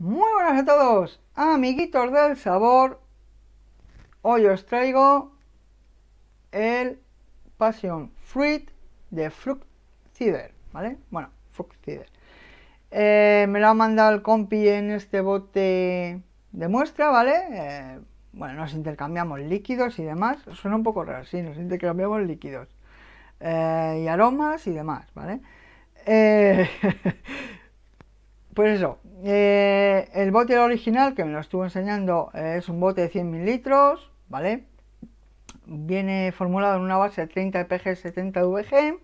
Muy buenas a todos, amiguitos del sabor. Hoy os traigo el Passion Fruit de Cider, ¿vale? Bueno, Fructider. Eh, me lo ha mandado el compi en este bote de muestra, ¿vale? Eh, bueno, nos intercambiamos líquidos y demás. Suena un poco raro, sí, nos intercambiamos líquidos. Eh, y aromas y demás, ¿vale? Eh, pues eso, eh, el bote original que me lo estuvo enseñando eh, es un bote de 100 mililitros, ¿vale? Viene formulado en una base de 30 PG 70 VG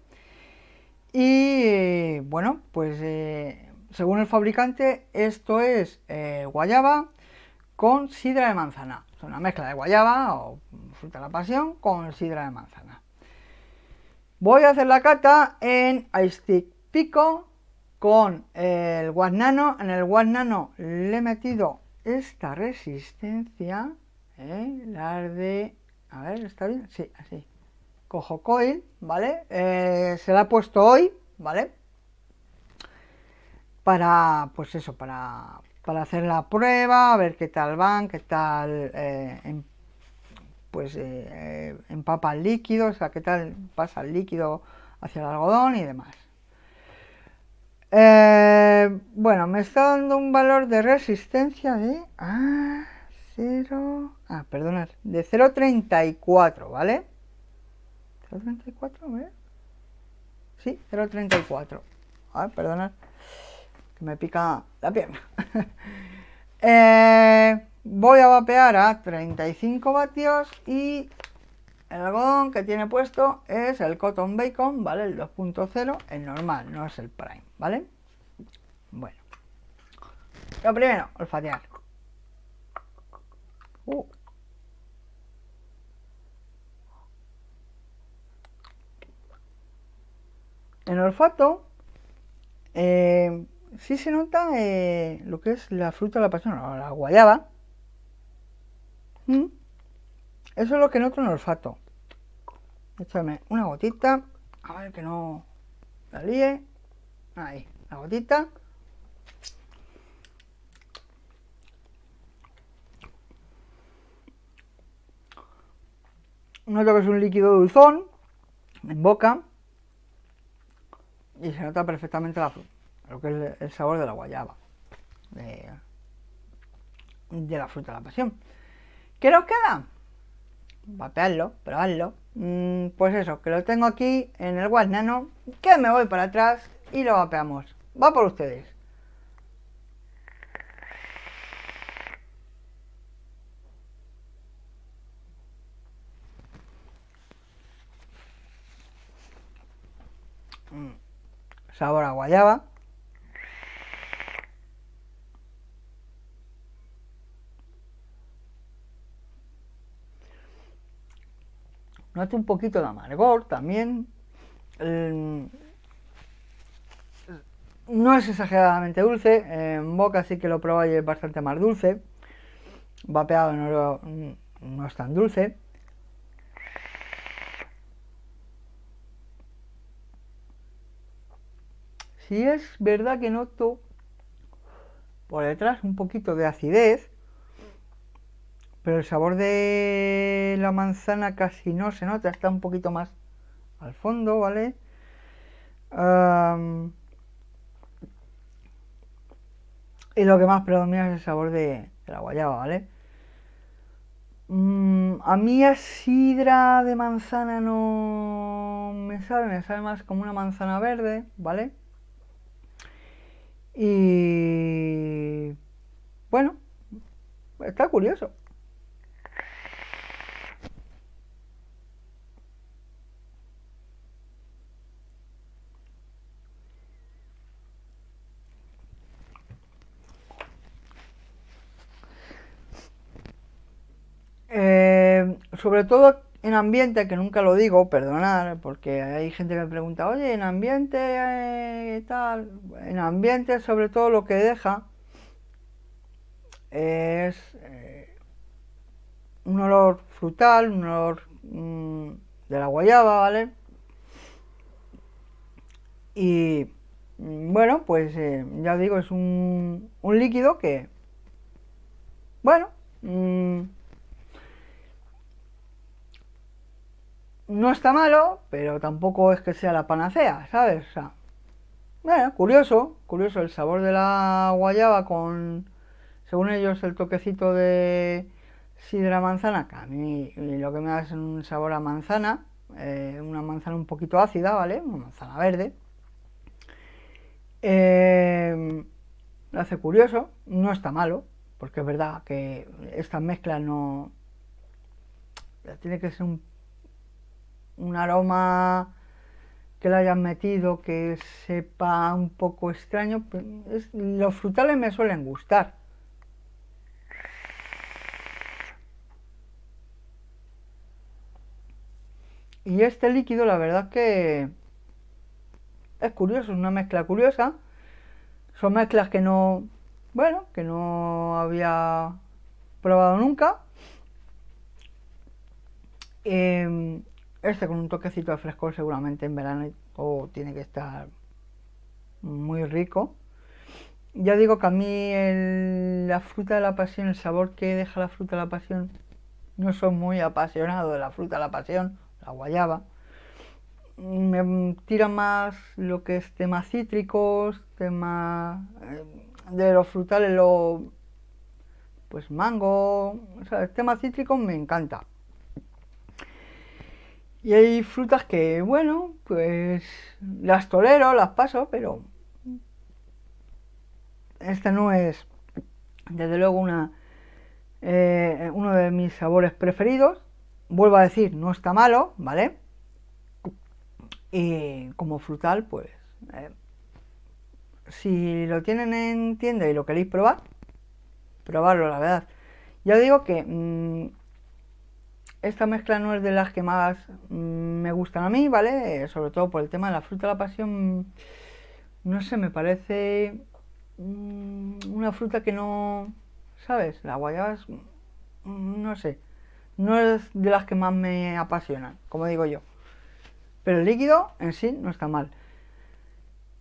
y bueno, pues eh, según el fabricante esto es guayaba con sidra de manzana, es una mezcla de guayaba o fruta de la pasión con sidra de manzana. Voy a hacer la cata en Ice Stick Pico con el Nano. En el Nano le he metido esta resistencia, ¿eh? La de... A ver, ¿está bien? Sí, así. Cojo coil, ¿vale? Eh, se la he puesto hoy, ¿vale? Para, pues eso, para, hacer la prueba, a ver qué tal van, qué tal eh, pues empapa el líquido, o sea, qué tal pasa el líquido hacia el algodón y demás. Eh, bueno, me está dando un valor de resistencia de... 0... Ah, ah perdonad. De 0.34, ¿vale? 0.34, ver. Sí, 0.34. Ah, perdonad. Que me pica la pierna. Eh, voy a vapear a 35 vatios y el algodón que tiene puesto es el Cotton Bacon, ¿vale? El 2.0, el normal, no es el Prime, ¿vale? Bueno. Lo primero, olfatear. Uh. En olfato, eh, sí se nota eh, lo que es la fruta de la pasión, la guayaba. ¿Mm? Eso es lo que noto en olfato. Echarme una gotita. A ver que no la líe. Ahí, la gotita. Noto que es un líquido dulzón en boca y se nota perfectamente la, lo que es el sabor de la guayaba, de, de la fruta de la pasión. ¿Qué nos queda? vapearlo, probarlo. Mm, pues eso, que lo tengo aquí en el guarnano, que me voy para atrás y lo vapeamos. Va por ustedes. Mm. sabor a guayaba. note un poquito de amargor también. Em, no es exageradamente dulce, en boca sí que lo probáis es bastante más dulce. Vapeado no es tan dulce. Si es verdad que noto por detrás un poquito de acidez, pero el sabor de la manzana casi no se nota, está un poquito más al fondo, ¿vale? y lo que más predomina es el sabor de, la guayaba, ¿vale? Mm, a mí a sidra de manzana no me sabe, me sabe más como una manzana verde, ¿vale? Y bueno, está curioso. sobre todo en ambiente, que nunca lo digo, perdonar, porque hay gente que me pregunta, oye, en ambiente eh, tal, en ambiente sobre todo lo que deja es eh, un olor frutal, un olor mm, de la guayaba, ¿vale? Y mm, bueno, pues eh, ya digo, es un, líquido que, bueno, mm, no está malo, pero tampoco es que sea la panacea, ¿sabes? O sea, bueno, curioso, curioso el sabor de la guayaba con, según ellos, el toquecito de sidra manzana, que a mí lo que me da es un sabor a manzana, eh, una manzana un poquito ácida, ¿vale? Una manzana verde. Eh, lo hace curioso, no está malo, porque es verdad que esta mezcla no... Tiene que ser un un aroma que le hayan metido que sepa un poco extraño. Pues, los frutales me suelen gustar. Y este líquido, la verdad que es curioso, es una mezcla curiosa. Son mezclas que no, bueno, que no había probado nunca. Em, este con un toquecito de frescor seguramente en verano tiene que estar muy rico. Ya digo que a mí la fruta de la pasión, el sabor que deja la fruta de la pasión, no soy muy apasionado de la fruta de la pasión, la guayaba. Me tira más lo que es tema cítricos, eh, temas de los frutales, lo, pues mango, o sea, el tema cítrico me encanta y hay frutas que, bueno, pues las tolero, las paso, pero esta no es, desde luego, una, eh, uno de mis sabores preferidos. Vuelvo a decir, no está malo, ¿vale? Y como frutal, pues, eh, si lo tienen en tienda y lo queréis probar, probarlo, la verdad. Ya digo que... Mm, esta mezcla no es de las que más mm, me gustan a mí, ¿vale? Sobre todo por el tema de la fruta de la pasión. No sé, me parece mm, una fruta que no, ¿sabes? La guayaba mm, no sé, no es de las que más me apasionan, como digo yo. Pero el líquido en sí no está mal.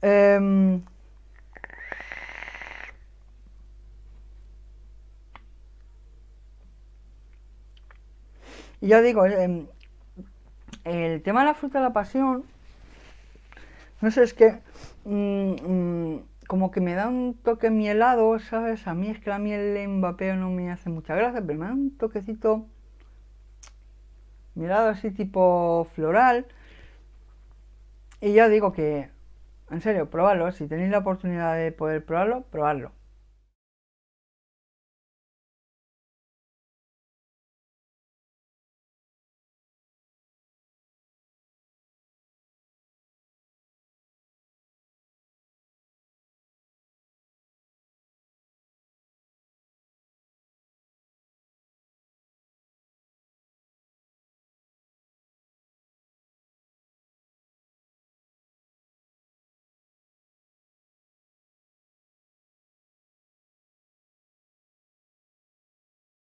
Em, Y ya digo, em, el tema de la fruta de la pasión, no sé, es que mm, mm, como que me da un toque mielado, ¿sabes? A mí es que la miel en vapeo no me hace mucha gracia, pero me da un toquecito mielado así tipo floral. Y ya digo que, en serio, probadlo. Si tenéis la oportunidad de poder probarlo, probarlo